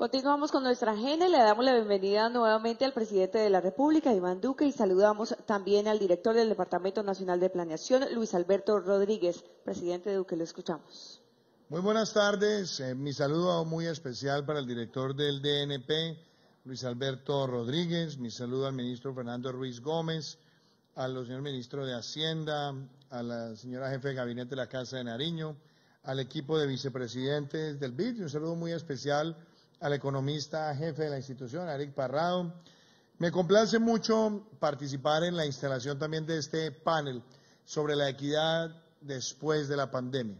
Continuamos con nuestra agenda y le damos la bienvenida nuevamente al presidente de la República, Iván Duque, y saludamos también al director del Departamento Nacional de Planeación, Luis Alberto Rodríguez. Presidente Duque, lo escuchamos. Muy buenas tardes. Eh, mi saludo muy especial para el director del DNP, Luis Alberto Rodríguez. Mi saludo al ministro Fernando Ruiz Gómez, al señor ministro de Hacienda, a la señora jefe de gabinete de la Casa de Nariño, al equipo de vicepresidentes del BID. Un saludo muy especial al economista jefe de la institución, Eric Parrado. Me complace mucho participar en la instalación también de este panel sobre la equidad después de la pandemia.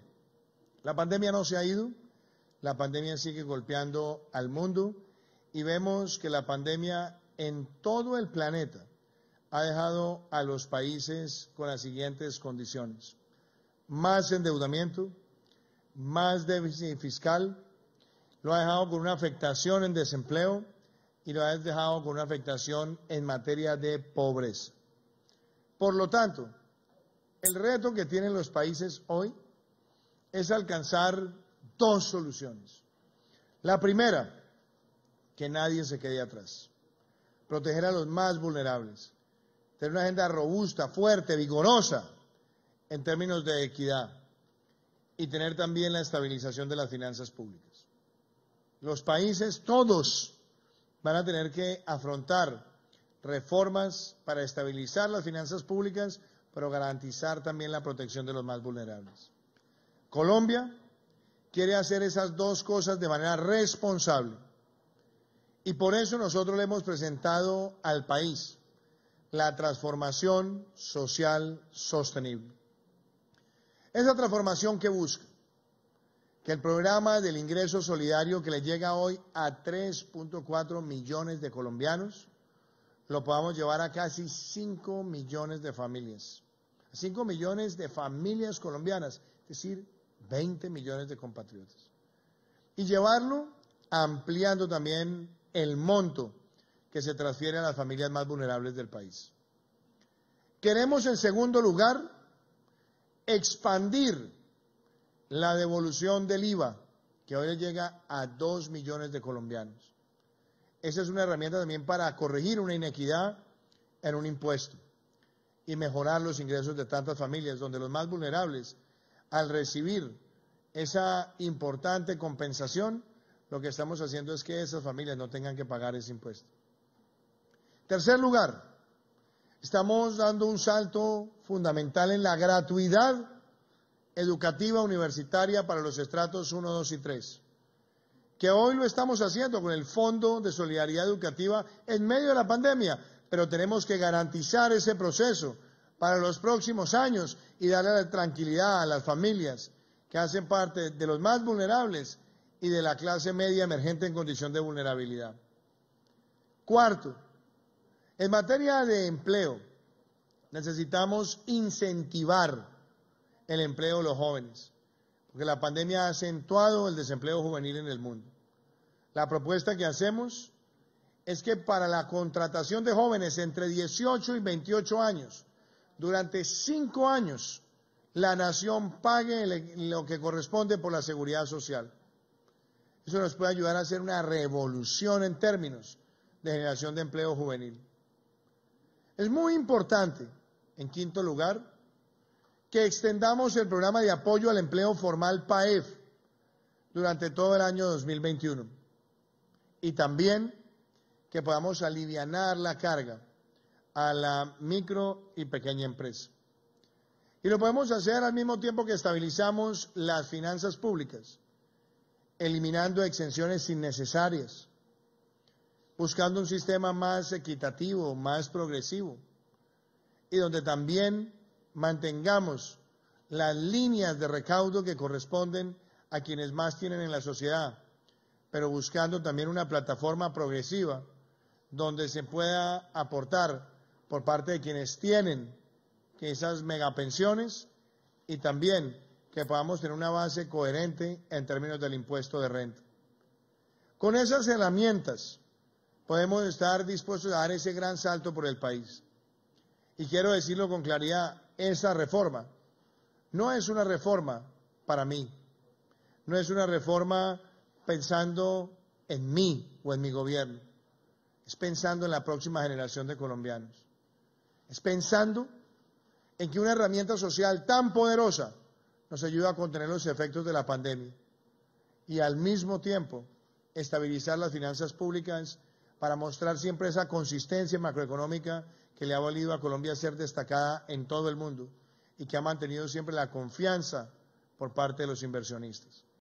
La pandemia no se ha ido, la pandemia sigue golpeando al mundo y vemos que la pandemia en todo el planeta ha dejado a los países con las siguientes condiciones. Más endeudamiento, más déficit fiscal, lo ha dejado con una afectación en desempleo y lo ha dejado con una afectación en materia de pobreza. Por lo tanto, el reto que tienen los países hoy es alcanzar dos soluciones. La primera, que nadie se quede atrás. Proteger a los más vulnerables. Tener una agenda robusta, fuerte, vigorosa en términos de equidad. Y tener también la estabilización de las finanzas públicas los países, todos van a tener que afrontar reformas para estabilizar las finanzas públicas, pero garantizar también la protección de los más vulnerables. Colombia quiere hacer esas dos cosas de manera responsable. Y por eso nosotros le hemos presentado al país la transformación social sostenible. Esa transformación que busca que el programa del ingreso solidario que le llega hoy a 3.4 millones de colombianos lo podamos llevar a casi 5 millones de familias. 5 millones de familias colombianas, es decir, 20 millones de compatriotas. Y llevarlo ampliando también el monto que se transfiere a las familias más vulnerables del país. Queremos, en segundo lugar, expandir la devolución del IVA, que hoy llega a dos millones de colombianos. Esa es una herramienta también para corregir una inequidad en un impuesto y mejorar los ingresos de tantas familias, donde los más vulnerables, al recibir esa importante compensación, lo que estamos haciendo es que esas familias no tengan que pagar ese impuesto. Tercer lugar, estamos dando un salto fundamental en la gratuidad educativa universitaria para los estratos 1, 2 y 3, que hoy lo estamos haciendo con el Fondo de Solidaridad Educativa en medio de la pandemia, pero tenemos que garantizar ese proceso para los próximos años y darle tranquilidad a las familias que hacen parte de los más vulnerables y de la clase media emergente en condición de vulnerabilidad. Cuarto, en materia de empleo, necesitamos incentivar el empleo de los jóvenes, porque la pandemia ha acentuado el desempleo juvenil en el mundo. La propuesta que hacemos es que para la contratación de jóvenes entre 18 y 28 años, durante cinco años, la nación pague lo que corresponde por la seguridad social. Eso nos puede ayudar a hacer una revolución en términos de generación de empleo juvenil. Es muy importante, en quinto lugar, que extendamos el programa de apoyo al empleo formal PAEF durante todo el año 2021 y también que podamos aliviar la carga a la micro y pequeña empresa. Y lo podemos hacer al mismo tiempo que estabilizamos las finanzas públicas, eliminando exenciones innecesarias, buscando un sistema más equitativo, más progresivo, y donde también mantengamos las líneas de recaudo que corresponden a quienes más tienen en la sociedad, pero buscando también una plataforma progresiva donde se pueda aportar por parte de quienes tienen esas megapensiones y también que podamos tener una base coherente en términos del impuesto de renta. Con esas herramientas podemos estar dispuestos a dar ese gran salto por el país. Y quiero decirlo con claridad, esa reforma. No es una reforma para mí, no es una reforma pensando en mí o en mi gobierno, es pensando en la próxima generación de colombianos, es pensando en que una herramienta social tan poderosa nos ayuda a contener los efectos de la pandemia y al mismo tiempo estabilizar las finanzas públicas para mostrar siempre esa consistencia macroeconómica que le ha valido a Colombia ser destacada en todo el mundo y que ha mantenido siempre la confianza por parte de los inversionistas.